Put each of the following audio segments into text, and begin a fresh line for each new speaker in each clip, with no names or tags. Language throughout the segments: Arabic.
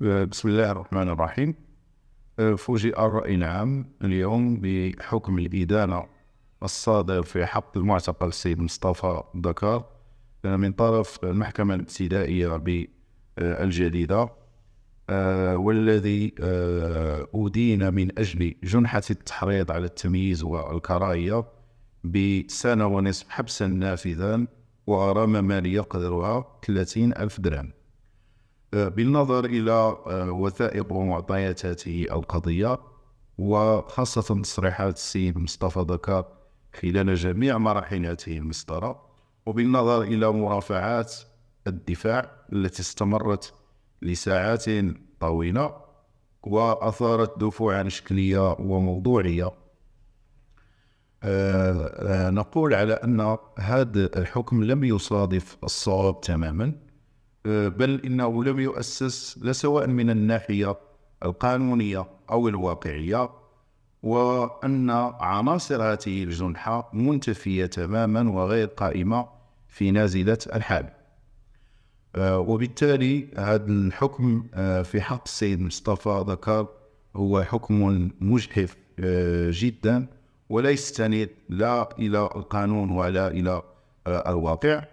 بسم الله الرحمن الرحيم أه، فوجئ الرأي العام اليوم بحكم الإدانة الصادر في حق المعتقل السيد مصطفى دكار أه، من طرف المحكمة الابتدائية الجديدة أه، والذي أدين من أجل جنحة التحريض على التمييز والكراهية بسنة ونصف حبسا نافذا وغرامة مالية قدرها 30 ألف درهم بالنظر إلى آه، وثائق ومعطيات هذه القضية وخاصة تصريحات السيد مصطفى ذكر خلال جميع مراحل هذه المسطرة وبالنظر إلى مرافعات الدفاع التي استمرت لساعات طويلة وأثارت دفوعا شكلية وموضوعية آه،, أه نقول على أن هذا الحكم لم يصادف الصواب تماما آه، بل إنه لم يؤسس لا سواء من الناحية القانونية أو الواقعية وأن عناصر هذه الجنحة منتفية تماما وغير قائمة في نازلة الحال آه، وبالتالي هذا الحكم آه، في حق السيد مصطفى ذكر هو حكم مجحف جدا ولا يستند لا إلى القانون ولا إلى الواقع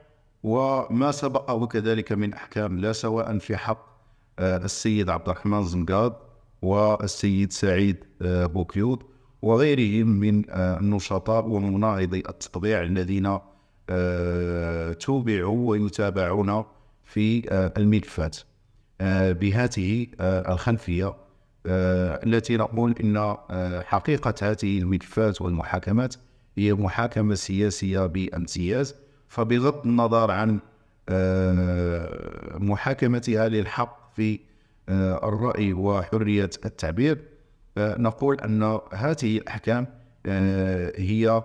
وما سبقه كذلك من أحكام لا سواء في حق آه، السيد عبد الرحمن زنقاد والسيد سعيد آه، بوكيوت وغيرهم من آه، النشطاء ومناهضي التطبيع الذين توبعوا ويتابعون في الملفات بهذه الخلفية التي نقول إن حقيقة هذه الملفات والمحاكمات هي محاكمة سياسية بامتياز فبغض النظر عن آه، محاكمتها للحق في آه، الرأي وحرية التعبير آه، نقول أن هذه الأحكام هي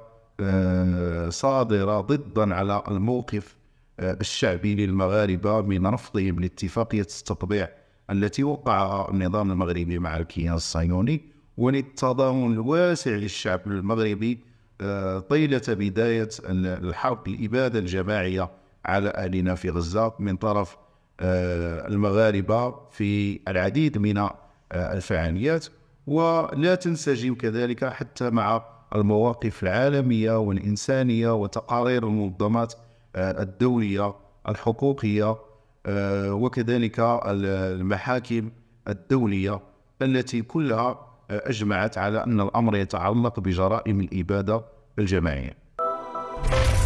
صادرة ضدا على الموقف الشعبي للمغاربة من رفضهم لاتفاقية التطبيع التي وقعها النظام المغربي مع الكيان الصهيوني وللتضامن الواسع للشعب المغربي طيلة بداية الحرب الإبادة الجماعية على أهلنا في غزة من طرف آه، المغاربة في العديد من آه، الفعاليات ولا تنسجم كذلك حتى مع المواقف العالمية والإنسانية وتقارير المنظمات آه، الدولية الحقوقية وكذلك المحاكم الدولية التي كلها أجمعت على أن الأمر يتعلق بجرائم الإبادة الجماعية